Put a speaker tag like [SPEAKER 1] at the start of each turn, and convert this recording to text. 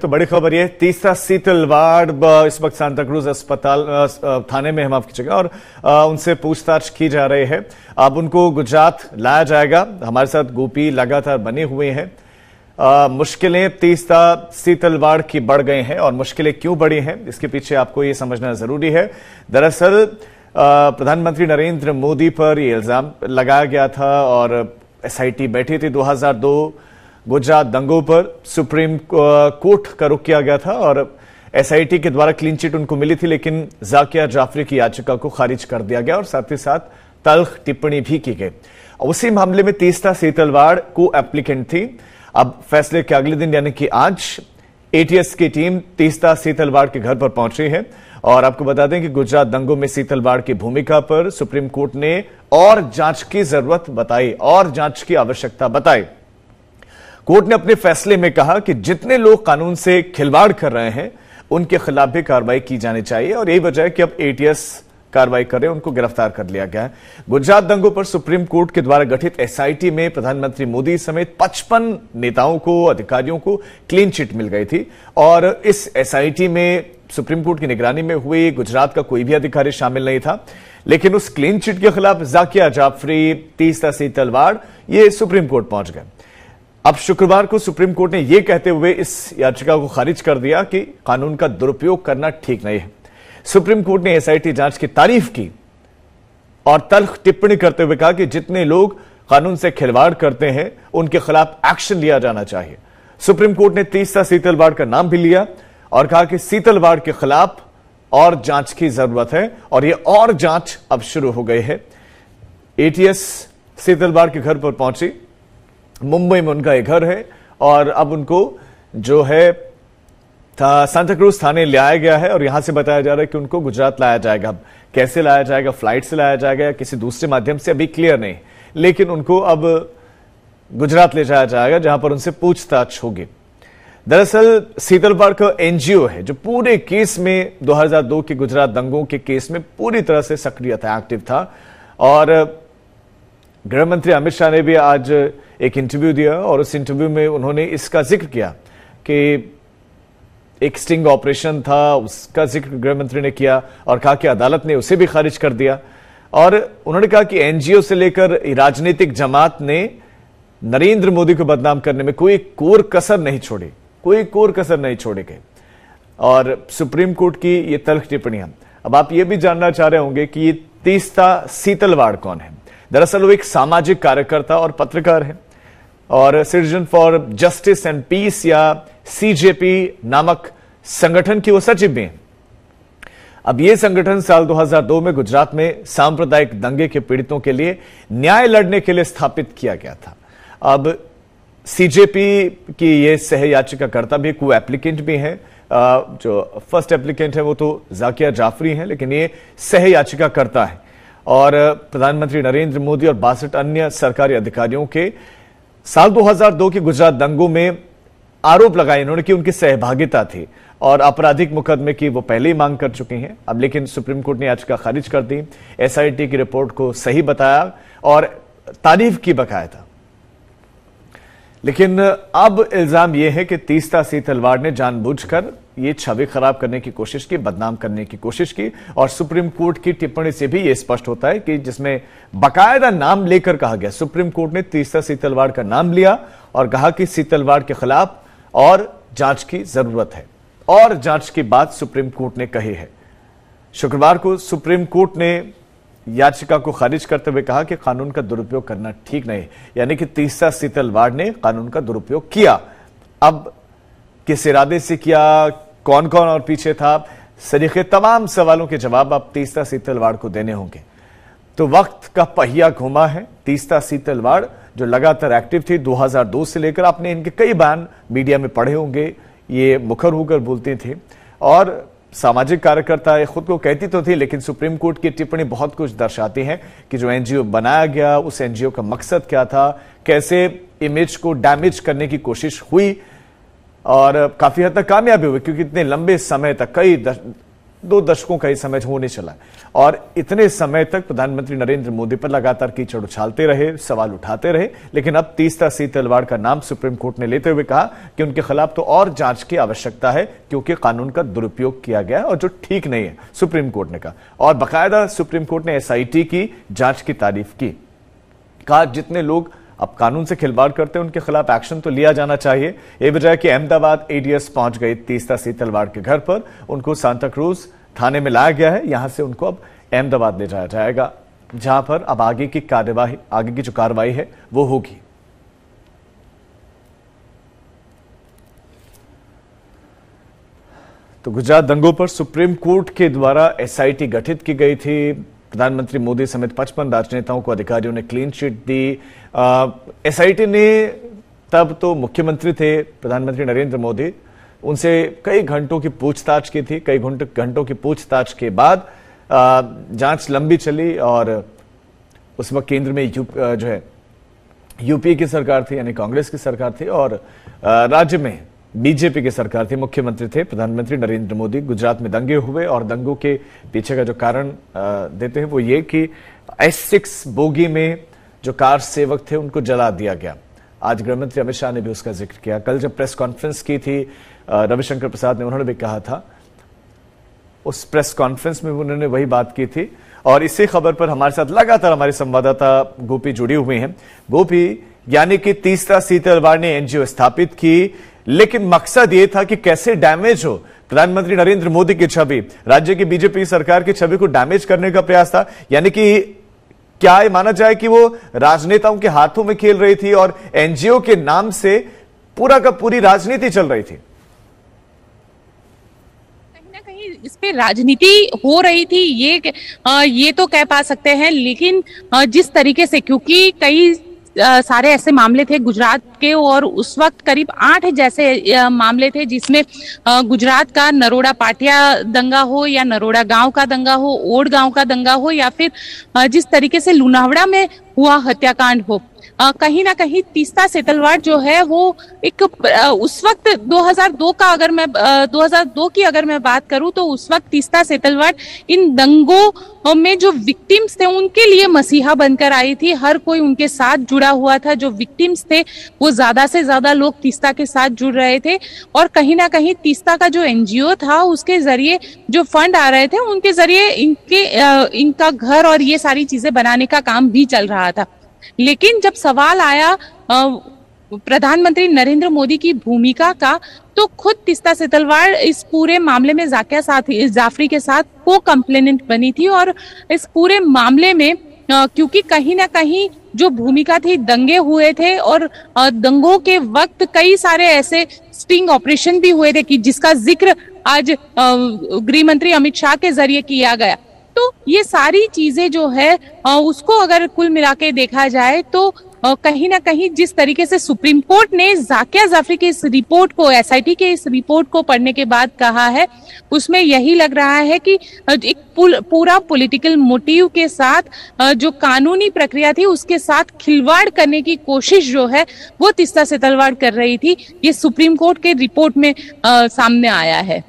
[SPEAKER 1] तो बड़ी खबर ये तीसरा सीतल वार्ड इस वक्त सांता क्रूज अस्पताल थाने में हम आपकी जगह और उनसे पूछताछ की जा रही है अब उनको गुजरात लाया जाएगा हमारे साथ गोपी लगातार बने हुए हैं मुश्किलें तीसरा सीतल वार्ड की बढ़ गए हैं और मुश्किलें क्यों बढ़ी हैं इसके पीछे आपको ये समझना जरूरी है दरअसल प्रधानमंत्री नरेंद्र मोदी पर ये इल्जाम लगाया गया था और एस बैठी थी दो गुजरात दंगों पर सुप्रीम कोर्ट का रुख किया गया था और एसआईटी के द्वारा क्लीन चिट उनको मिली थी लेकिन जाकिया जाफरी की याचिका को खारिज कर दिया गया और साथ ही साथ तल्ख टिप्पणी भी की गई उसी मामले में तीसता सीतलवाड़ को एप्लीकेंट थी अब फैसले के अगले दिन यानी कि आज एटीएस की टीम तीसता सीतलवाड़ के घर पर पहुंची है और आपको बता दें कि गुजरात दंगों में सीतलवाड़ की भूमिका पर सुप्रीम कोर्ट ने और जांच की जरूरत बताई और जांच की आवश्यकता बताई कोर्ट ने अपने फैसले में कहा कि जितने लोग कानून से खिलवाड़ कर रहे हैं उनके खिलाफ भी कार्रवाई की जानी चाहिए और यही वजह है कि अब एटीएस कार्रवाई कर रहे हैं उनको गिरफ्तार कर लिया गया है गुजरात दंगों पर सुप्रीम कोर्ट के द्वारा गठित एसआईटी में प्रधानमंत्री मोदी समेत 55 नेताओं को अधिकारियों को क्लीन चिट मिल गई थी और इस एसआईटी में सुप्रीम कोर्ट की निगरानी में हुए गुजरात का कोई भी अधिकारी शामिल नहीं था लेकिन उस क्लीन चिट के खिलाफ जाकिया जाफरी तीसरा सी तलवाड़ ये सुप्रीम कोर्ट पहुंच गए अब शुक्रवार को सुप्रीम कोर्ट ने यह कहते हुए इस याचिका को खारिज कर दिया कि कानून का दुरुपयोग करना ठीक नहीं है सुप्रीम कोर्ट ने एसआईटी जांच की तारीफ की और तल्ख टिप्पणी करते हुए कहा कि जितने लोग कानून से खिलवाड़ करते हैं उनके खिलाफ एक्शन लिया जाना चाहिए सुप्रीम कोर्ट ने तीसरा सीतलवाड़ का नाम भी लिया और कहा कि सीतलवाड़ के खिलाफ और जांच की जरूरत है और यह और जांच अब शुरू हो गई है एटीएस सीतलवाड़ के घर पर पहुंची मुंबई में उनका एक घर है और अब उनको जो है था, सांता क्रूज थाने लाया गया है और यहां से बताया जा रहा है कि उनको गुजरात लाया जाएगा अब कैसे लाया जाएगा फ्लाइट से लाया जाएगा या किसी दूसरे माध्यम से अभी क्लियर नहीं लेकिन उनको अब गुजरात ले जाया जाएगा जहां पर उनसे पूछताछ होगी दरअसल सीतलपाड़ का एनजीओ है जो पूरे केस में 2002 के गुजरात दंगों के केस में पूरी तरह से सक्रिय था एक्टिव था और गृह मंत्री अमित शाह ने भी आज एक इंटरव्यू दिया और उस इंटरव्यू में उन्होंने इसका जिक्र किया कि एक स्टिंग ऑपरेशन था उसका जिक्र गृह मंत्री ने किया और कहा कि अदालत ने उसे भी खारिज कर दिया और उन्होंने कहा कि एनजीओ से लेकर राजनीतिक जमात ने नरेंद्र मोदी को बदनाम करने में कोई कोर कसर नहीं छोड़ी कोई कोर कसर नहीं छोड़े गए और सुप्रीम कोर्ट की ये तल्ख टिप्पणियां अब आप ये भी जानना चाह रहे होंगे कि ये तीस्ता सीतलवाड़ कौन है दरअसल वो एक सामाजिक कार्यकर्ता और पत्रकार है और citizen for justice and peace या सीजेपी नामक संगठन की वो सचिव भी हैं अब ये संगठन साल 2002 में गुजरात में सांप्रदायिक दंगे के पीड़ितों के लिए न्याय लड़ने के लिए स्थापित किया गया था अब सीजेपी की ये सह याचिकाकर्ता भी को एप्लीकेंट भी हैं जो फर्स्ट एप्लीकेंट है वो तो जाकिया जाफरी हैं लेकिन ये सह याचिकाकर्ता है और प्रधानमंत्री नरेंद्र मोदी और बासठ अन्य सरकारी अधिकारियों के साल 2002 के गुजरात दंगों में आरोप लगाए इन्होंने कि उनकी सहभागिता थी और आपराधिक मुकदमे की वो पहले ही मांग कर चुकी हैं अब लेकिन सुप्रीम कोर्ट ने याचिका खारिज कर दी एसआईटी की रिपोर्ट को सही बताया और तारीफ की था लेकिन अब इल्जाम यह है कि तीसता सी तलवार ने जानबूझकर ये छवि खराब करने की कोशिश की बदनाम करने की कोशिश की और सुप्रीम कोर्ट की टिप्पणी से भी यह स्पष्ट होता है कि जिसमें बकायदा नाम लेकर कहा गया सुप्रीम कोर्ट ने तीसरा सीतलवाड़ का नाम लिया और कहा कि सीतलवाड़ के खिलाफ और जांच की जरूरत है और जांच की बात सुप्रीम कोर्ट ने कही है शुक्रवार को सुप्रीम कोर्ट ने याचिका को खारिज करते हुए कहा कि कानून का दुरुपयोग करना ठीक नहीं यानी कि तीसरा सीतलवाड़ ने कानून का दुरुपयोग किया अब किस इरादे से किया कौन कौन और पीछे था सरीके तमाम सवालों के जवाब आप तीसरा सीतलवाड़ को देने होंगे तो वक्त का पहिया घुमा है तीसरा सीतलवाड़ जो लगातार एक्टिव थी 2002 से लेकर आपने इनके कई बयान मीडिया में पढ़े होंगे ये मुखर होकर बोलते थे और सामाजिक कार्यकर्ता ये खुद को कहती तो थी लेकिन सुप्रीम कोर्ट की टिप्पणी बहुत कुछ दर्शाती है कि जो एनजीओ बनाया गया उस एनजीओ का मकसद क्या था कैसे इमेज को डैमेज करने की कोशिश हुई और काफी हद तक कामयाबी हुई क्योंकि इतने लंबे समय तक कई दश, दो दशकों का ही समय होने चला और इतने समय तक प्रधानमंत्री नरेंद्र मोदी पर लगातार कीचड़ उछालते रहे सवाल उठाते रहे लेकिन अब तीसरा सी तलवाड़ का नाम सुप्रीम कोर्ट ने लेते हुए कहा कि उनके खिलाफ तो और जांच की आवश्यकता है क्योंकि कानून का दुरुपयोग किया गया और जो ठीक नहीं है सुप्रीम कोर्ट ने कहा और बाकायदा सुप्रीम कोर्ट ने एस की जांच की तारीफ की कहा जितने लोग अब कानून से खिलवाड़ करते हैं उनके खिलाफ एक्शन तो लिया जाना चाहिए ये बजाय कि अहमदाबाद एडीएस पहुंच गई तीसरा सीतलवाड़ के घर पर उनको सांता क्रूज थाने में लाया गया है यहां से उनको अब अहमदाबाद ले जाया जाएगा जहां पर अब आगे की कार्यवाही आगे की जो कार्रवाई है वो होगी तो गुजरात दंगों पर सुप्रीम कोर्ट के द्वारा एसआईटी गठित की गई थी प्रधानमंत्री मोदी समेत पचपन राजनेताओं को अधिकारियों ने क्लीन चिट दी एसआईटी ने तब तो मुख्यमंत्री थे प्रधानमंत्री नरेंद्र मोदी उनसे कई घंटों की पूछताछ की थी कई घंटों की पूछताछ के बाद जांच लंबी चली और उस वक्त केंद्र में यू, जो है यूपीए की सरकार थी यानी कांग्रेस की सरकार थी और राज्य में बीजेपी की सरकार थी मुख्यमंत्री थे प्रधानमंत्री नरेंद्र मोदी गुजरात में दंगे हुए और दंगों के पीछे का जो कारण देते हैं वो ये कि एस सिक्स बोगी में जो कार सेवक थे उनको जला दिया गया आज गृहमंत्री अमित शाह ने भी उसका जिक्र किया कल जब प्रेस कॉन्फ्रेंस की थी रविशंकर प्रसाद ने उन्होंने भी कहा था उस प्रेस कॉन्फ्रेंस में उन्होंने वही बात की थी और इसी खबर पर हमारे साथ लगातार हमारे संवाददाता गोपी जुड़ी हुई हैं गोपी यानी कि तीसरा सीतलवार ने एनजीओ स्थापित की लेकिन मकसद यह था कि कैसे डैमेज हो प्रधानमंत्री नरेंद्र मोदी की छवि राज्य की बीजेपी सरकार की छवि को डैमेज करने का प्रयास था यानी कि क्या ये माना जाए कि वो राजनेताओं के हाथों में खेल रही थी और एनजीओ के नाम से पूरा का पूरी राजनीति चल रही थी
[SPEAKER 2] इस पे राजनीति हो रही थी ये ये तो कह पा सकते हैं लेकिन जिस तरीके से क्योंकि कई सारे ऐसे मामले थे गुजरात के और उस वक्त करीब आठ जैसे मामले थे जिसमें गुजरात का नरोड़ा पाटिया दंगा हो या नरोड़ा गांव का दंगा हो ओड गांव का दंगा हो या फिर जिस तरीके से लुनावड़ा में हुआ हत्याकांड हो कहीं ना कहीं तीस्ता सेतलवाड़ जो है वो एक उस वक्त 2002 का अगर मैं 2002 की अगर मैं बात करूं तो उस वक्त तीस्ता सेतलवाड़ इन दंगों में जो विक्टिम्स थे उनके लिए मसीहा बनकर आई थी हर कोई उनके साथ जुड़ा हुआ था जो विक्टिम्स थे वो ज्यादा से ज्यादा लोग तीस्ता के साथ जुड़ रहे थे और कहीं ना कहीं तीस्ता का जो एनजीओ था उसके जरिए जो फंड आ रहे थे उनके जरिए इनके इनका घर और ये सारी चीजें बनाने का काम भी चल रहा था लेकिन जब सवाल आया प्रधानमंत्री नरेंद्र मोदी की भूमिका का तो खुद तिस्ता सितलवाड़ इस पूरे मामले में जाकिया साथ जाफरी के साथ को कंप्लेनेंट बनी थी और इस पूरे मामले में क्योंकि कहीं ना कहीं जो भूमिका थी दंगे हुए थे और दंगों के वक्त कई सारे ऐसे स्टिंग ऑपरेशन भी हुए थे कि जिसका जिक्र आज गृह मंत्री अमित शाह के जरिए किया गया तो ये सारी चीजें जो है उसको अगर कुल मिला के देखा जाए तो कहीं ना कहीं जिस तरीके से सुप्रीम कोर्ट ने जाकिया जाफरी की इस रिपोर्ट को एसआईटी के इस रिपोर्ट को पढ़ने के बाद कहा है उसमें यही लग रहा है कि एक पूरा पॉलिटिकल मोटिव के साथ जो कानूनी प्रक्रिया थी उसके साथ खिलवाड़ करने की कोशिश जो है वो तिस्ता से तलवाड़ कर रही थी ये सुप्रीम कोर्ट के रिपोर्ट में आ, सामने आया है